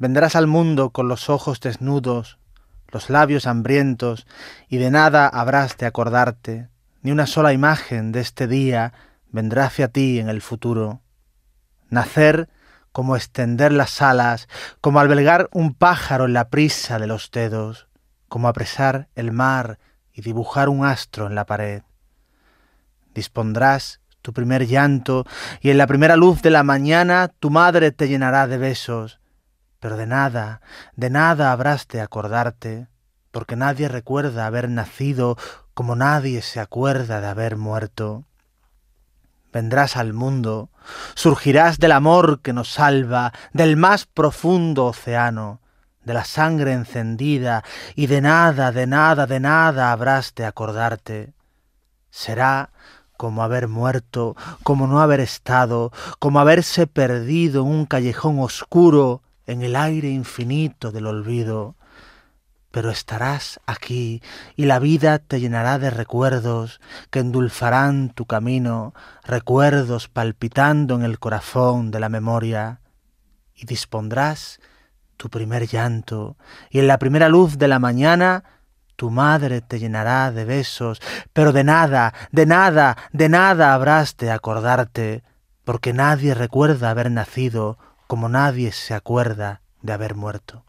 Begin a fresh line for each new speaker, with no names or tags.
Vendrás al mundo con los ojos desnudos, los labios hambrientos, y de nada habrás de acordarte, ni una sola imagen de este día vendrá hacia ti en el futuro. Nacer como extender las alas, como albergar un pájaro en la prisa de los dedos, como apresar el mar y dibujar un astro en la pared. Dispondrás tu primer llanto y en la primera luz de la mañana tu madre te llenará de besos pero de nada, de nada habrás de acordarte, porque nadie recuerda haber nacido como nadie se acuerda de haber muerto. Vendrás al mundo, surgirás del amor que nos salva, del más profundo océano, de la sangre encendida, y de nada, de nada, de nada habrás de acordarte. Será como haber muerto, como no haber estado, como haberse perdido en un callejón oscuro en el aire infinito del olvido, pero estarás aquí y la vida te llenará de recuerdos que endulzarán tu camino, recuerdos palpitando en el corazón de la memoria, y dispondrás tu primer llanto, y en la primera luz de la mañana tu madre te llenará de besos, pero de nada, de nada, de nada habrás de acordarte, porque nadie recuerda haber nacido como nadie se acuerda de haber muerto.